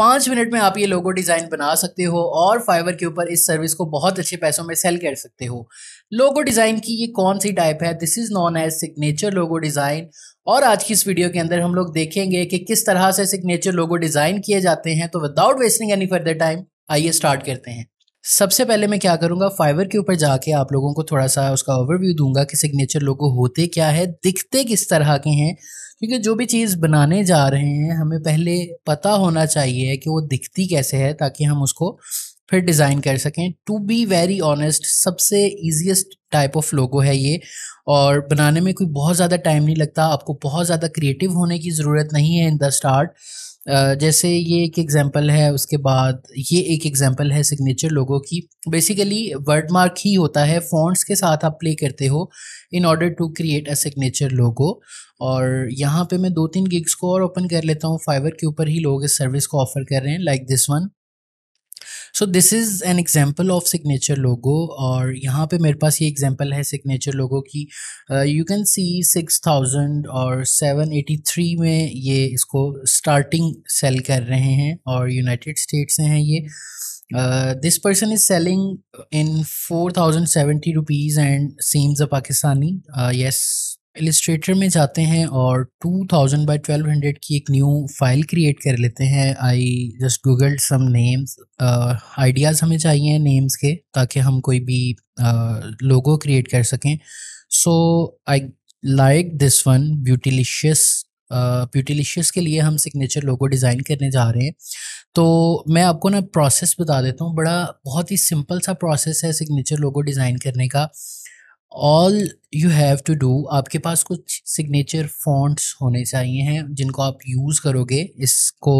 पाँच मिनट में आप ये लोगो डिज़ाइन बना सकते हो और फाइवर के ऊपर इस सर्विस को बहुत अच्छे पैसों में सेल कर सकते हो लोगो डिज़ाइन की ये कौन सी टाइप है this is non age signature logo design और आज की इस वीडियो के अंदर हम लोग देखेंगे कि किस तरह से सिग्नेचर लोगो डिज़ाइन किए जाते हैं तो without wasting any further time आइए स्टार्ट करते हैं सबसे पहले मैं क्या करूँगा फाइवर के ऊपर जाके आप लोगों को थोड़ा सा उसका ओवरव्यू दूंगा कि सिग्नेचर लोगो होते क्या है दिखते किस तरह के हैं क्योंकि जो भी चीज़ बनाने जा रहे हैं हमें पहले पता होना चाहिए कि वो दिखती कैसे है ताकि हम उसको फिर डिज़ाइन कर सकें टू बी वेरी ऑनेस्ट सबसे ईजिएस्ट टाइप ऑफ लोगो है ये और बनाने में कोई बहुत ज़्यादा टाइम नहीं लगता आपको बहुत ज़्यादा क्रिएटिव होने की ज़रूरत नहीं है इन द स्टार्ट जैसे ये एक एग्जांपल है उसके बाद ये एक एग्जांपल है सिग्नेचर लोगों की बेसिकली वर्ड मार्क ही होता है फॉन्ट्स के साथ आप प्ले करते हो in order to create a signature logo और यहाँ पे मैं दो तीन गिग्स को और ओपन कर लेता हूँ फाइवर के ऊपर ही लोग इस सर्विस को ऑफर कर रहे हैं like this one so this is an example of signature logo और यहाँ पे मेरे पास ये एग्जाम्पल है सिग्नेचर लोगो की you can see six thousand और सेवन एटी थ्री में ये इसको स्टार्टिंग सेल कर रहे हैं और यूनाइटेड स्टेट्स से हैं ये this person is selling in four thousand seventy rupees and seems a Pakistani yes Illustrator में जाते हैं और 2000 बाय 1200 की एक न्यू फाइल क्रिएट कर लेते हैं I just Google some names ideas हमें चाहिए नेम्स के ताकि हम कोई भी लोगो uh, क्रिएट कर सकें so I like this one Beautylicious Beautylicious के लिए हम सिग्नेचर लोगो डिज़ाइन करने जा रहे हैं तो मैं आपको ना प्रोसेस बता देता हूँ बड़ा बहुत ही सिंपल सा प्रोसेस है सिग्नेचर लोगो डिज़ाइन करने का all you have to do आपके पास कुछ सिग्नेचर फॉन्ट्स होने चाहिए हैं जिनको आप यूज़ करोगे इसको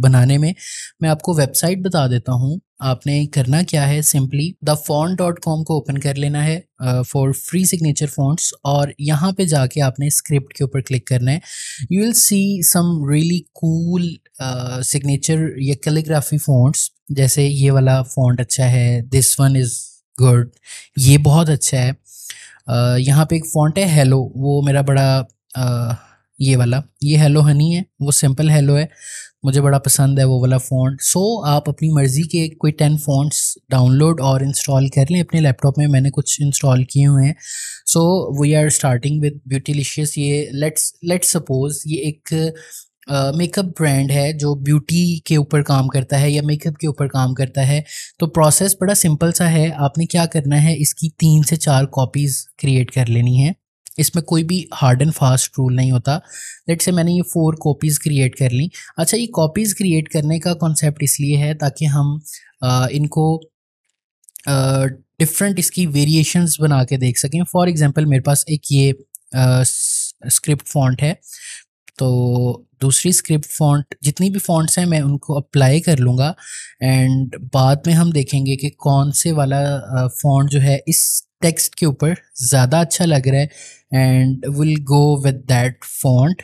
बनाने में मैं आपको वेबसाइट बता देता हूँ आपने करना क्या है simply the font dot com को ओपन कर लेना है फॉर फ्री सिग्नेचर फॉन्ट्स और यहाँ पे जाके आपने स्क्रिप्ट के ऊपर क्लिक करना है you will see some really cool signature या कैलीग्राफी फॉन्ट्स जैसे ये वाला फॉन्ट अच्छा है दिस वन इज़ गुड ये बहुत अच्छा है यहाँ पे एक फॉन्ट है हेलो वो मेरा बड़ा आ, ये वाला ये हेलो हनी है वो सिंपल हेलो है मुझे बड़ा पसंद है वो वाला फ़ॉन्ट सो so, आप अपनी मर्ज़ी के कोई टेन फ़ॉन्ट्स डाउनलोड और इंस्टॉल कर लें अपने लैपटॉप में मैंने कुछ इंस्टॉल किए हुए हैं so we are starting with Beautylicious ये लेट्स लेट्स सपोज़ ये एक मेकअप uh, ब्रांड है जो ब्यूटी के ऊपर काम करता है या मेकअप के ऊपर काम करता है तो प्रोसेस बड़ा सिंपल सा है आपने क्या करना है इसकी तीन से चार कॉपीज़ क्रिएट कर लेनी है इसमें कोई भी हार्ड एंड फास्ट रूल नहीं होता लेट से मैंने ये फोर कॉपीज़ क्रिएट कर ली अच्छा ये कॉपीज़ क्रिएट करने का कॉन्सेप्ट इसलिए है ताकि हम uh, इनको डिफरेंट इसकी वेरिएशंस बना के देख सकें फॉर एग्ज़ाम्पल मेरे पास एक ये आ, स्क्रिप्ट फॉन्ट है तो दूसरी स्क्रिप्ट फॉन्ट जितनी भी फॉन्ट्स हैं मैं उनको अप्लाई कर लूँगा एंड बाद में हम देखेंगे कि कौन से वाला फॉन्ट जो है इस टेक्स्ट के ऊपर ज़्यादा अच्छा लग रहा है and will go with that font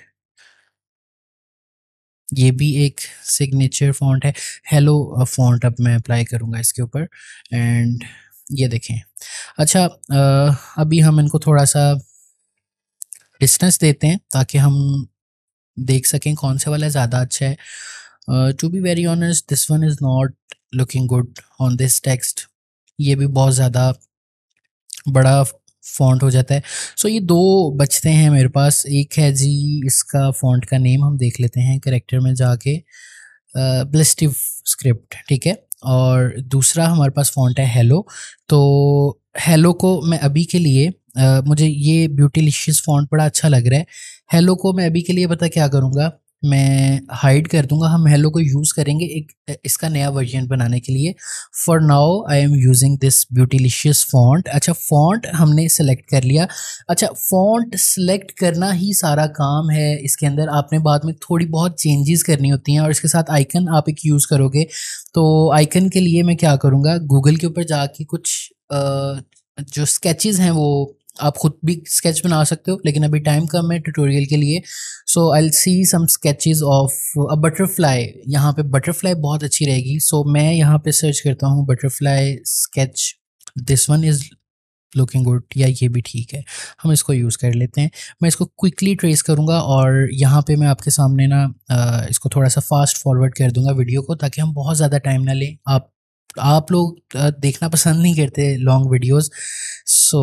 ये भी एक सिग्नेचर फॉन्ट है हेलो फॉन्ट अब मैं अप्लाई करूँगा इसके ऊपर एंड ये देखें अच्छा अभी हम इनको थोड़ा सा डिस्टेंस देते हैं ताकि हम देख सकें कौन से वाला ज़्यादा अच्छा है to be very honest this one is not looking good on this text ये भी बहुत ज़्यादा बड़ा फॉन्ट हो जाता है सो so, ये दो बचते हैं मेरे पास एक है जी इसका फॉन्ट का नेम हम देख लेते हैं करेक्टर में जाके ब्लिस्टिव स्क्रिप्ट ठीक है और दूसरा हमारे पास फॉन्ट है हेलो तो हेलो को मैं अभी के लिए मुझे ये ब्यूटीलिशियस फॉन्ट बड़ा अच्छा लग रहा है हेलो को मैं अभी के लिए पता क्या करूँगा मैं हाइड कर दूंगा हम हेलो को यूज़ करेंगे एक इसका नया वर्जन बनाने के लिए for now I am using this Beautylicious font अच्छा फॉन्ट हमने सेलेक्ट कर लिया अच्छा फॉन्ट सेलेक्ट करना ही सारा काम है इसके अंदर आपने बाद में थोड़ी बहुत चेंजेस करनी होती हैं और इसके साथ आइकन आप एक यूज़ करोगे तो आइकन के लिए मैं क्या करूँगा गूगल के ऊपर जाके कुछ आ, जो स्केचेस हैं वो आप खुद भी स्केच बना सकते हो लेकिन अभी टाइम कम है ट्यूटोरियल के लिए so I see some sketches of a butterfly यहाँ पे बटरफ्लाई बहुत अच्छी रहेगी सो so, मैं यहाँ पे सर्च करता हूँ butterfly sketch this one is looking good या ये भी ठीक है हम इसको यूज़ कर लेते हैं मैं इसको क्विकली ट्रेस करूँगा और यहाँ पे मैं आपके सामने ना इसको थोड़ा सा फास्ट फॉरवर्ड कर दूँगा वीडियो को ताकि हम बहुत ज़्यादा टाइम ना लें आप आप लोग देखना पसंद नहीं करते long videos so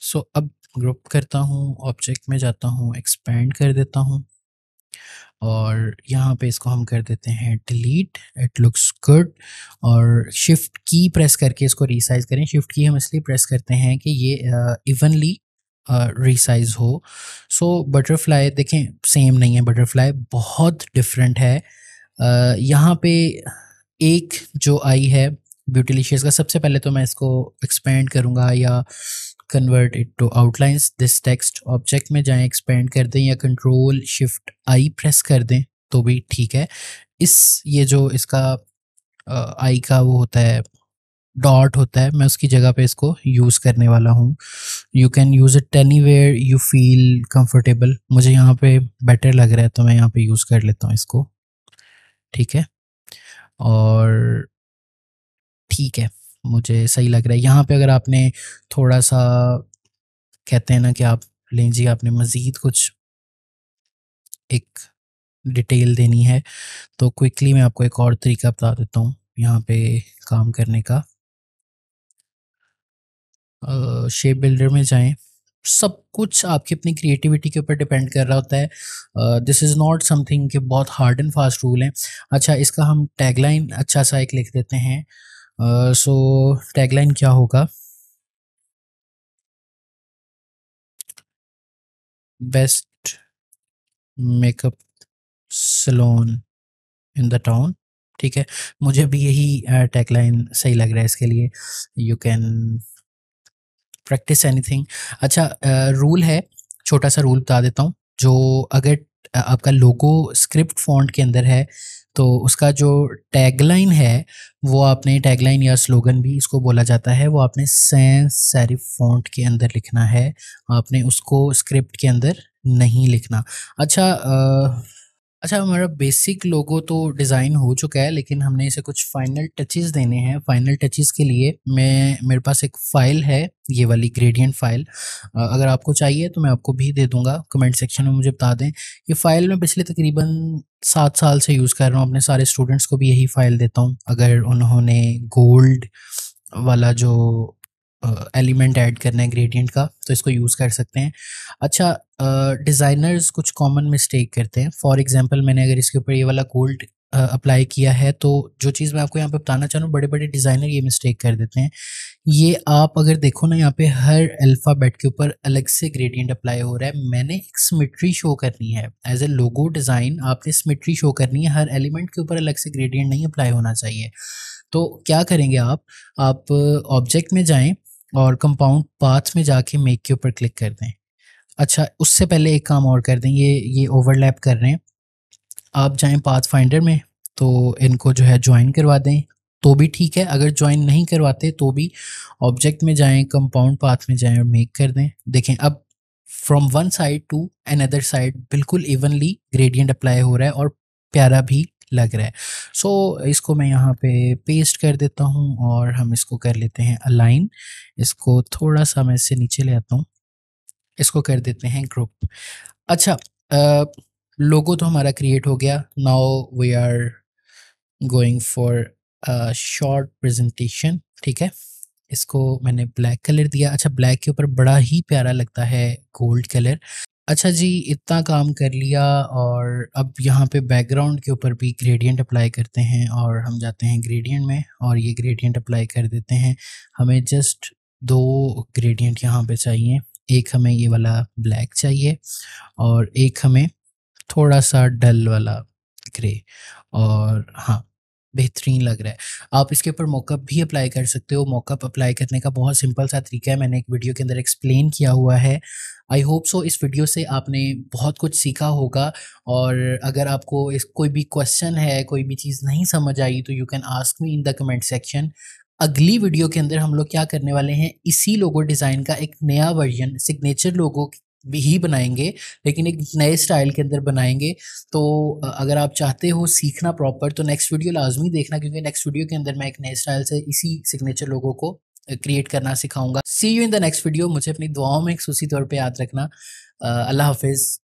so so, अब ग्रुप करता हूँ ऑब्जेक्ट में जाता हूँ एक्सपेंड कर देता हूँ और यहाँ पे इसको हम कर देते हैं डिलीट इट लुक्स गुड और शिफ्ट की प्रेस करके इसको रिसाइज करें शिफ्ट की हम इसलिए प्रेस करते हैं कि ये इवनली रिसाइज हो सो so, बटरफ्लाई देखें सेम नहीं है बटरफ्लाई बहुत डिफरेंट है uh, यहाँ पे एक जो आई है ब्यूटीलिशियस का सबसे पहले तो मैं इसको एक्सपेंड करूँगा या convert it to outlines this text object में जाएं एक्सपेंड कर दें या कंट्रोल शिफ्ट आई प्रेस कर दें तो भी ठीक है इस ये जो इसका आई का वो होता है डॉट होता है मैं उसकी जगह पे इसको यूज़ करने वाला हूँ you can use it anywhere you feel comfortable मुझे यहाँ पे बेटर लग रहा है तो मैं यहाँ पे यूज़ कर लेता हूँ इसको ठीक है और ठीक है मुझे सही लग रहा है यहाँ पे अगर आपने थोड़ा सा कहते हैं ना कि आप जी आपने मज़ीद कुछ एक डिटेल देनी है तो क्विकली मैं आपको एक और तरीका बता देता हूँ यहाँ पे काम करने का शेप बिल्डर में जाएं सब कुछ आपकी अपनी क्रिएटिविटी के ऊपर डिपेंड कर रहा होता है दिस इज़ नॉट समथिंग के बहुत हार्ड एंड फास्ट रूल है अच्छा इसका हम टैगलाइन अच्छा सा एक लिख देते हैं सो टैगलाइन क्या होगा best makeup salon in the town ठीक है मुझे भी यही टैगलाइन uh, सही लग रहा है इसके लिए यू कैन प्रैक्टिस एनीथिंग अच्छा रूल uh, है छोटा सा रूल बता देता हूँ जो अगर आपका लोगो स्क्रिप्ट फॉन्ट के अंदर है तो उसका जो टैगलाइन है वो आपने टैगलाइन या स्लोगन भी इसको बोला जाता है वो आपने सेंस सेरिफ फॉन्ट के अंदर लिखना है आपने उसको स्क्रिप्ट के अंदर नहीं लिखना अच्छा आ, अच्छा हमारा बेसिक लोगो तो डिज़ाइन हो चुका है लेकिन हमने इसे कुछ फाइनल टचेस देने हैं फाइनल टचेस के लिए मैं मेरे पास एक फ़ाइल है ये वाली ग्रेडियंट फाइल अगर आपको चाहिए तो मैं आपको भी दे दूंगा कमेंट सेक्शन में मुझे बता दें ये फ़ाइल मैं पिछले तकरीबन सात साल से यूज़ कर रहा हूँ अपने सारे स्टूडेंट्स को भी यही फ़ाइल देता हूँ अगर उन्होंने गोल्ड वाला जो एलिमेंट ऐड करना है ग्रेडियंट का तो इसको यूज़ कर सकते हैं अच्छा डिज़ाइनर्स कुछ कॉमन मिस्टेक करते हैं फॉर एग्जांपल मैंने अगर इसके ऊपर ये वाला गोल्ड अप्लाई किया है तो जो चीज़ मैं आपको यहाँ पे बताना चाह रहा हूँ बड़े बड़े डिज़ाइनर ये मिस्टेक कर देते हैं ये आप अगर देखो ना यहाँ पे हर अल्फ़ाबेट के ऊपर अलग से ग्रेडियंट अप्लाई हो रहा है मैंने एक सिमिट्री शो करनी है एज ए लोगो डिज़ाइन आपने सिमिट्री शो करनी है हर एलिमेंट के ऊपर अलग से ग्रेडियंट नहीं अप्लाई होना चाहिए तो क्या करेंगे आप आप ऑब्जेक्ट में जाएँ और कंपाउंड पाथ में जाके मेक के ऊपर क्लिक कर दें अच्छा उससे पहले एक काम और कर दें ये ये ओवरलैप कर रहे हैं आप जाएं पाथ फाइंडर में तो इनको जो है ज्वाइन करवा दें तो भी ठीक है अगर ज्वाइन नहीं करवाते तो भी ऑब्जेक्ट में जाएं कंपाउंड पाथ में जाएं और मेक कर दें देखें अब from one side to another side बिल्कुल इवनली ग्रेडियंट अप्लाई हो रहा है और प्यारा भी लग रहा है सो so, इसको मैं यहाँ पे पेस्ट कर देता हूँ और हम इसको कर लेते हैं अलाइन इसको थोड़ा सा मैं इससे नीचे ले आता हूँ इसको कर देते हैं ग्रुप अच्छा लोगो तो हमारा क्रिएट हो गया now we are going for short presentation ठीक है इसको मैंने ब्लैक कलर दिया अच्छा ब्लैक के ऊपर बड़ा ही प्यारा लगता है गोल्ड कलर अच्छा जी इतना काम कर लिया और अब यहाँ पे बैकग्राउंड के ऊपर भी ग्रेडियंट अप्लाई करते हैं और हम जाते हैं ग्रेडियंट में और ये ग्रेडियंट अप्लाई कर देते हैं हमें जस्ट दो ग्रेडियंट यहाँ पे चाहिए एक हमें ये वाला ब्लैक चाहिए और एक हमें थोड़ा सा डल वाला ग्रे और हाँ बेहतरीन लग रहा है आप इसके ऊपर मॉकअप भी अप्लाई कर सकते हो मॉकअप अप्लाई करने का बहुत सिंपल सा तरीका है मैंने एक वीडियो के अंदर एक्सप्लेन किया हुआ है आई होप सो इस वीडियो से आपने बहुत कुछ सीखा होगा और अगर आपको इस कोई भी क्वेश्चन है कोई भी चीज़ नहीं समझ आई तो you can ask me in the comment section अगली वीडियो के अंदर हम लोग क्या करने वाले हैं इसी लोगो डिज़ाइन का एक नया वर्जन सिग्नेचर लोगो भी ही बनाएंगे लेकिन एक नए स्टाइल के अंदर बनाएंगे तो अगर आप चाहते हो सीखना प्रॉपर तो नेक्स्ट वीडियो लाजमी देखना क्योंकि नेक्स्ट वीडियो के अंदर मैं एक नए स्टाइल से इसी सिग्नेचर लोगों को क्रिएट करना सिखाऊंगा see you in the next video मुझे अपनी दुआओं में खसूसी तौर पर याद रखना अल्लाह हाफिज़